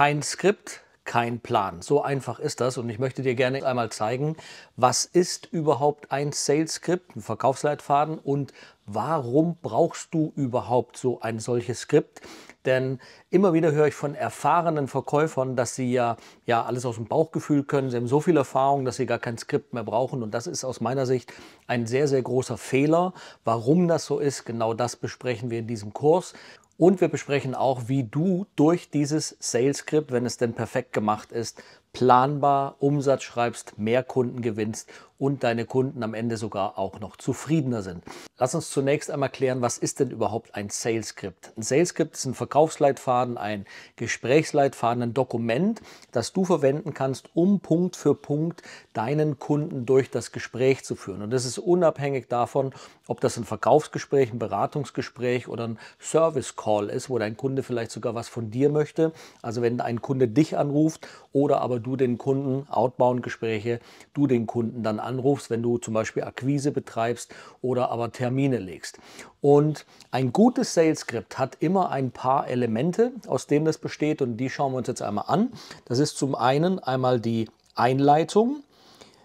Kein Skript, kein Plan. So einfach ist das und ich möchte dir gerne einmal zeigen, was ist überhaupt ein Sales Skript, ein Verkaufsleitfaden und warum brauchst du überhaupt so ein solches Skript? Denn immer wieder höre ich von erfahrenen Verkäufern, dass sie ja, ja alles aus dem Bauchgefühl können. Sie haben so viel Erfahrung, dass sie gar kein Skript mehr brauchen. Und das ist aus meiner Sicht ein sehr, sehr großer Fehler. Warum das so ist, genau das besprechen wir in diesem Kurs. Und wir besprechen auch, wie du durch dieses Sales-Skript, wenn es denn perfekt gemacht ist, planbar Umsatz schreibst, mehr Kunden gewinnst und deine Kunden am Ende sogar auch noch zufriedener sind. Lass uns zunächst einmal klären, was ist denn überhaupt ein Sales Script? Ein Sales Script ist ein Verkaufsleitfaden, ein Gesprächsleitfaden, ein Dokument, das du verwenden kannst, um Punkt für Punkt deinen Kunden durch das Gespräch zu führen. Und das ist unabhängig davon, ob das ein Verkaufsgespräch, ein Beratungsgespräch oder ein Service Call ist, wo dein Kunde vielleicht sogar was von dir möchte. Also wenn ein Kunde dich anruft oder aber du den Kunden, Outbound-Gespräche, du den Kunden dann anrufst anrufst, wenn du zum Beispiel Akquise betreibst oder aber Termine legst. Und ein gutes Sales Script hat immer ein paar Elemente, aus denen das besteht und die schauen wir uns jetzt einmal an. Das ist zum einen einmal die Einleitung,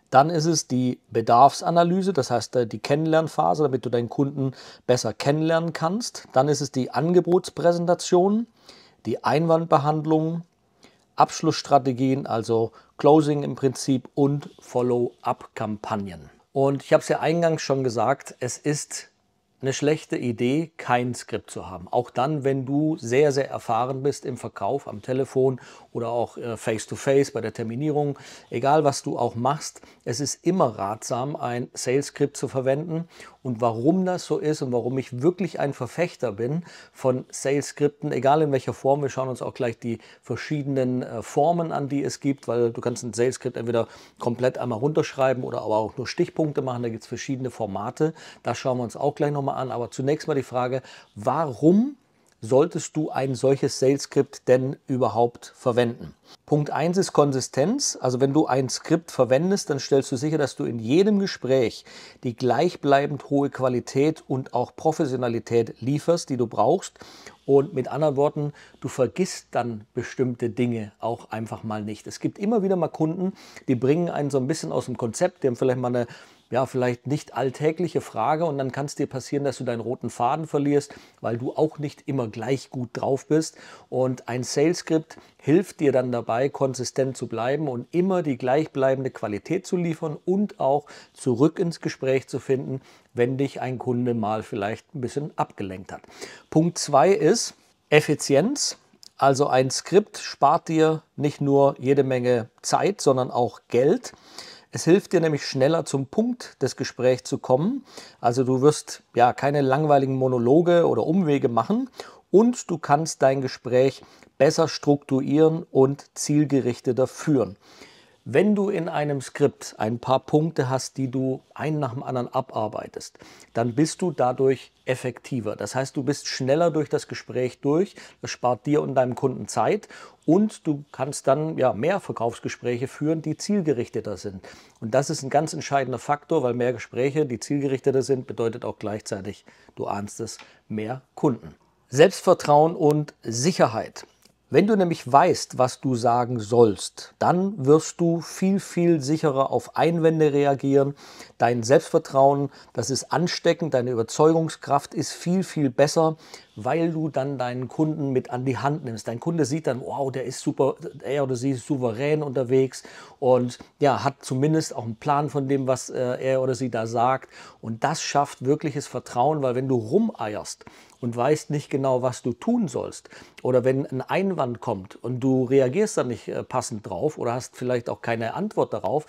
dann ist es die Bedarfsanalyse, das heißt äh, die Kennenlernphase, damit du deinen Kunden besser kennenlernen kannst. Dann ist es die Angebotspräsentation, die Einwandbehandlung, Abschlussstrategien, also Closing im Prinzip und Follow-up-Kampagnen. Und ich habe es ja eingangs schon gesagt, es ist eine schlechte Idee, kein Skript zu haben. Auch dann, wenn du sehr, sehr erfahren bist im Verkauf, am Telefon oder auch äh, face-to-face -face bei der Terminierung, egal was du auch machst, es ist immer ratsam, ein Sales-Skript zu verwenden. Und warum das so ist und warum ich wirklich ein Verfechter bin von Sales-Skripten, egal in welcher Form, wir schauen uns auch gleich die verschiedenen äh, Formen an, die es gibt, weil du kannst ein Sales-Skript entweder komplett einmal runterschreiben oder aber auch nur Stichpunkte machen, da gibt es verschiedene Formate. Da schauen wir uns auch gleich nochmal nochmal an. Aber zunächst mal die Frage, warum solltest du ein solches Sales Skript denn überhaupt verwenden? Punkt 1 ist Konsistenz. Also wenn du ein Skript verwendest, dann stellst du sicher, dass du in jedem Gespräch die gleichbleibend hohe Qualität und auch Professionalität lieferst, die du brauchst. Und mit anderen Worten, du vergisst dann bestimmte Dinge auch einfach mal nicht. Es gibt immer wieder mal Kunden, die bringen einen so ein bisschen aus dem Konzept, die haben vielleicht mal eine ja, vielleicht nicht alltägliche Frage und dann kann es dir passieren, dass du deinen roten Faden verlierst, weil du auch nicht immer gleich gut drauf bist. Und ein Sales Script hilft dir dann dabei, konsistent zu bleiben und immer die gleichbleibende Qualität zu liefern und auch zurück ins Gespräch zu finden, wenn dich ein Kunde mal vielleicht ein bisschen abgelenkt hat. Punkt 2 ist Effizienz. Also ein Skript spart dir nicht nur jede Menge Zeit, sondern auch Geld. Es hilft dir nämlich schneller zum Punkt des Gesprächs zu kommen. Also du wirst ja keine langweiligen Monologe oder Umwege machen und du kannst dein Gespräch besser strukturieren und zielgerichteter führen. Wenn du in einem Skript ein paar Punkte hast, die du einen nach dem anderen abarbeitest, dann bist du dadurch effektiver. Das heißt, du bist schneller durch das Gespräch durch. Das spart dir und deinem Kunden Zeit und du kannst dann ja mehr Verkaufsgespräche führen, die zielgerichteter sind. Und das ist ein ganz entscheidender Faktor, weil mehr Gespräche, die zielgerichteter sind, bedeutet auch gleichzeitig, du ahnst es, mehr Kunden. Selbstvertrauen und Sicherheit. Wenn du nämlich weißt, was du sagen sollst, dann wirst du viel, viel sicherer auf Einwände reagieren. Dein Selbstvertrauen, das ist ansteckend, deine Überzeugungskraft ist viel, viel besser weil du dann deinen Kunden mit an die Hand nimmst. Dein Kunde sieht dann, wow, der ist super, er oder sie ist souverän unterwegs und ja, hat zumindest auch einen Plan von dem, was äh, er oder sie da sagt. Und das schafft wirkliches Vertrauen, weil wenn du rumeierst und weißt nicht genau, was du tun sollst. Oder wenn ein Einwand kommt und du reagierst dann nicht äh, passend drauf oder hast vielleicht auch keine Antwort darauf,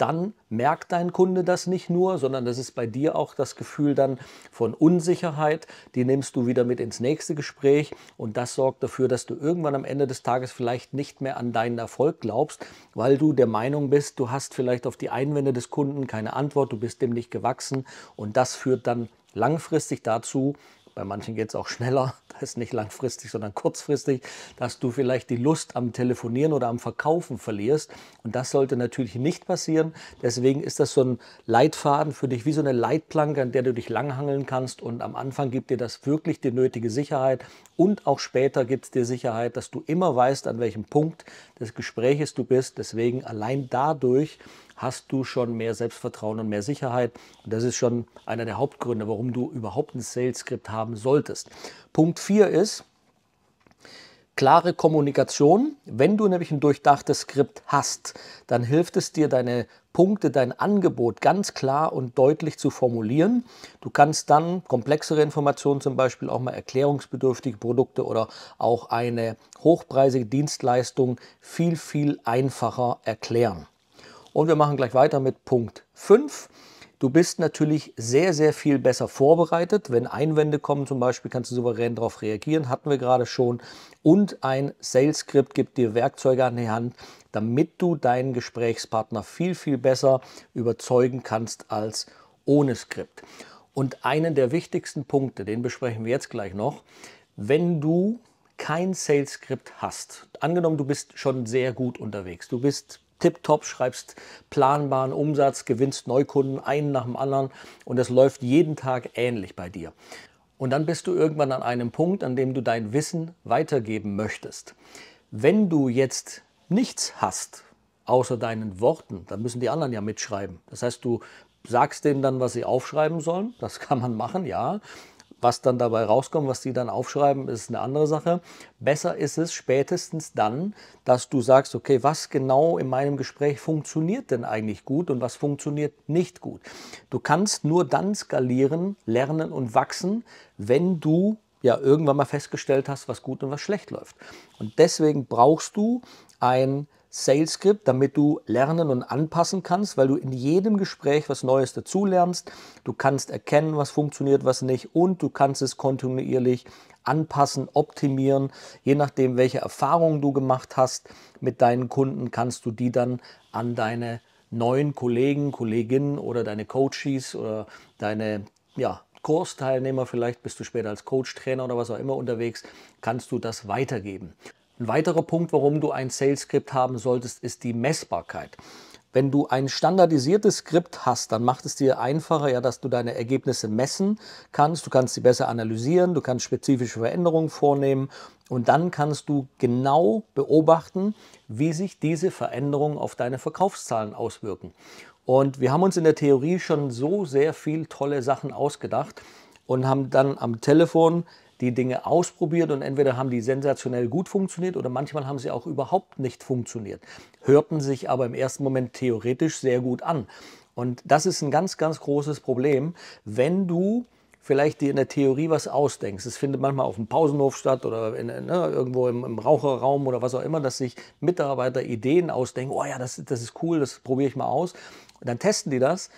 dann merkt dein Kunde das nicht nur, sondern das ist bei dir auch das Gefühl dann von Unsicherheit. Die nimmst du wieder mit ins nächste Gespräch und das sorgt dafür, dass du irgendwann am Ende des Tages vielleicht nicht mehr an deinen Erfolg glaubst, weil du der Meinung bist, du hast vielleicht auf die Einwände des Kunden keine Antwort, du bist dem nicht gewachsen und das führt dann langfristig dazu, bei manchen geht es auch schneller, das ist nicht langfristig, sondern kurzfristig, dass du vielleicht die Lust am Telefonieren oder am Verkaufen verlierst. Und das sollte natürlich nicht passieren. Deswegen ist das so ein Leitfaden für dich, wie so eine Leitplanke, an der du dich langhangeln kannst. Und am Anfang gibt dir das wirklich die nötige Sicherheit. Und auch später gibt es dir Sicherheit, dass du immer weißt, an welchem Punkt des Gespräches du bist. Deswegen allein dadurch hast du schon mehr Selbstvertrauen und mehr Sicherheit. Und das ist schon einer der Hauptgründe, warum du überhaupt ein Sales-Skript haben solltest. Punkt 4 ist klare Kommunikation. Wenn du nämlich ein durchdachtes Skript hast, dann hilft es dir, deine Punkte, dein Angebot ganz klar und deutlich zu formulieren. Du kannst dann komplexere Informationen, zum Beispiel auch mal erklärungsbedürftige Produkte oder auch eine hochpreisige Dienstleistung viel, viel einfacher erklären. Und wir machen gleich weiter mit Punkt 5. Du bist natürlich sehr, sehr viel besser vorbereitet. Wenn Einwände kommen zum Beispiel, kannst du souverän darauf reagieren, hatten wir gerade schon. Und ein Sales Script gibt dir Werkzeuge an die Hand, damit du deinen Gesprächspartner viel, viel besser überzeugen kannst als ohne Skript. Und einen der wichtigsten Punkte, den besprechen wir jetzt gleich noch, wenn du kein Sales Script hast, angenommen du bist schon sehr gut unterwegs, du bist tipptopp, schreibst planbaren Umsatz, gewinnst Neukunden einen nach dem anderen und das läuft jeden Tag ähnlich bei dir. Und dann bist du irgendwann an einem Punkt, an dem du dein Wissen weitergeben möchtest. Wenn du jetzt nichts hast, außer deinen Worten, dann müssen die anderen ja mitschreiben. Das heißt, du sagst denen dann, was sie aufschreiben sollen. Das kann man machen, ja. Was dann dabei rauskommt, was die dann aufschreiben, ist eine andere Sache. Besser ist es spätestens dann, dass du sagst, okay, was genau in meinem Gespräch funktioniert denn eigentlich gut und was funktioniert nicht gut. Du kannst nur dann skalieren, lernen und wachsen, wenn du ja irgendwann mal festgestellt hast, was gut und was schlecht läuft. Und deswegen brauchst du ein Sales Script, damit du lernen und anpassen kannst, weil du in jedem Gespräch was Neues dazulernst. Du kannst erkennen, was funktioniert, was nicht und du kannst es kontinuierlich anpassen, optimieren. Je nachdem, welche Erfahrungen du gemacht hast mit deinen Kunden, kannst du die dann an deine neuen Kollegen, Kolleginnen oder deine Coaches oder deine ja, Kursteilnehmer, vielleicht bist du später als Coach, Trainer oder was auch immer unterwegs, kannst du das weitergeben. Ein weiterer Punkt, warum du ein Sales Skript haben solltest, ist die Messbarkeit. Wenn du ein standardisiertes Skript hast, dann macht es dir einfacher, ja, dass du deine Ergebnisse messen kannst. Du kannst sie besser analysieren, du kannst spezifische Veränderungen vornehmen und dann kannst du genau beobachten, wie sich diese Veränderungen auf deine Verkaufszahlen auswirken. Und wir haben uns in der Theorie schon so sehr viel tolle Sachen ausgedacht und haben dann am Telefon die Dinge ausprobiert und entweder haben die sensationell gut funktioniert oder manchmal haben sie auch überhaupt nicht funktioniert, hörten sich aber im ersten Moment theoretisch sehr gut an. Und das ist ein ganz, ganz großes Problem, wenn du vielleicht dir in der Theorie was ausdenkst. Es findet manchmal auf dem Pausenhof statt oder in, ne, irgendwo im, im, Raucherraum oder was auch immer, dass sich Mitarbeiter Ideen ausdenken. Oh ja, das, das ist cool, das probiere ich mal aus. Und dann testen die das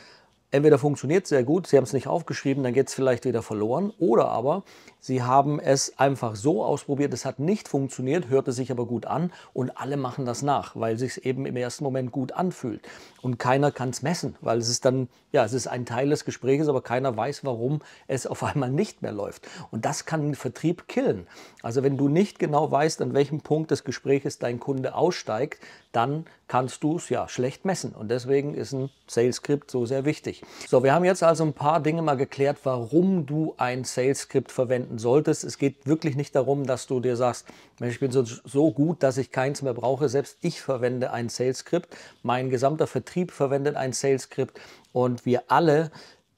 entweder funktioniert sehr gut, sie haben es nicht aufgeschrieben, dann geht es vielleicht wieder verloren, oder aber Sie haben es einfach so ausprobiert, es hat nicht funktioniert, hörte sich aber gut an und alle machen das nach, weil es sich eben im ersten Moment gut anfühlt und keiner kann es messen, weil es ist dann ja, es ist ein Teil des Gesprächs, aber keiner weiß, warum es auf einmal nicht mehr läuft und das kann den Vertrieb killen. Also wenn du nicht genau weißt, an welchem Punkt des Gesprächs dein Kunde aussteigt, dann kannst du es ja schlecht messen und deswegen ist ein Sales Script so sehr wichtig. So, wir haben jetzt also ein paar Dinge mal geklärt, warum du ein Sales Script verwenden verwenden solltest. Es geht wirklich nicht darum, dass du dir sagst, Mensch, ich bin so, so gut, dass ich keins mehr brauche. Selbst ich verwende ein Sales Script. Mein gesamter Vertrieb verwendet ein Sales Script. Und wir alle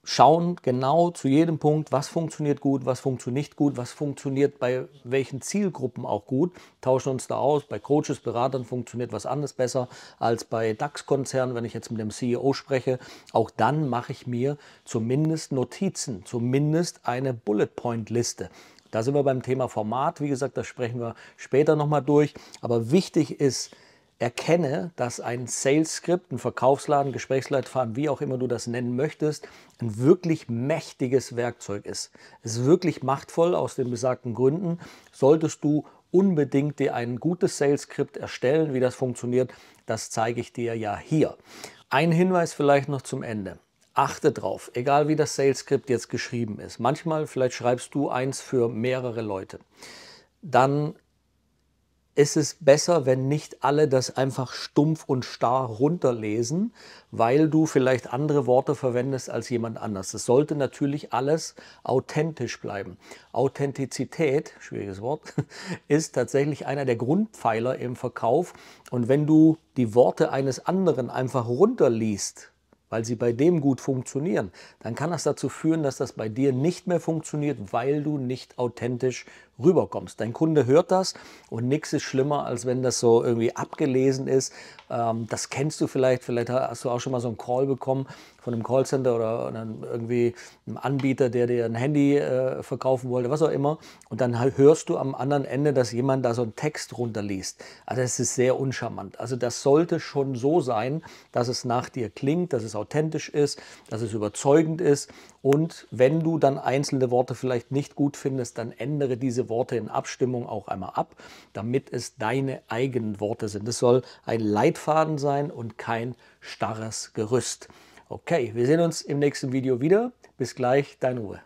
schauen genau zu jedem Punkt, was funktioniert gut, was funktioniert nicht gut, was funktioniert bei welchen Zielgruppen auch gut, tauschen uns da aus. Bei Coaches, Beratern funktioniert was anderes besser als bei DAX-Konzernen, wenn ich jetzt mit dem CEO spreche. Auch dann mache ich mir zumindest Notizen, zumindest eine Bullet-Point-Liste. Da sind wir beim Thema Format. Wie gesagt, das sprechen wir später nochmal durch. Aber wichtig ist, erkenne, dass ein Sales-Skript, ein Verkaufsladen, Gesprächsleitfaden, wie auch immer du das nennen möchtest, ein wirklich mächtiges Werkzeug ist. Es ist wirklich machtvoll aus den besagten Gründen. Solltest du unbedingt dir ein gutes Sales-Skript erstellen, wie das funktioniert, das zeige ich dir ja hier. Ein Hinweis vielleicht noch zum Ende. Achte drauf, egal wie das Sales-Skript jetzt geschrieben ist. Manchmal, vielleicht schreibst du eins für mehrere Leute. Dann ist es besser, wenn nicht alle das einfach stumpf und starr runterlesen, weil du vielleicht andere Worte verwendest als jemand anders. Es sollte natürlich alles authentisch bleiben. Authentizität, schwieriges Wort, ist tatsächlich einer der Grundpfeiler im Verkauf. Und wenn du die Worte eines anderen einfach runterliest, weil sie bei dem gut funktionieren, dann kann das dazu führen, dass das bei dir nicht mehr funktioniert, weil du nicht authentisch rüberkommst. Dein Kunde hört das und nichts ist schlimmer, als wenn das so irgendwie abgelesen ist. Ähm, das kennst du vielleicht, vielleicht hast du auch schon mal so einen Call bekommen von einem Callcenter oder irgendwie einem Anbieter, der dir ein Handy äh, verkaufen wollte, was auch immer. Und dann hörst du am anderen Ende, dass jemand da so einen Text runterliest. Also es ist sehr uncharmant. Also das sollte schon so sein, dass es nach dir klingt, dass es authentisch ist, dass es überzeugend ist. Und wenn du dann einzelne Worte vielleicht nicht gut findest, dann ändere diese Worte in Abstimmung auch einmal ab, damit es deine eigenen Worte sind. Es soll ein Leitfaden sein und kein starres Gerüst. Okay, wir sehen uns im nächsten Video wieder. Bis gleich, dein Ruhe.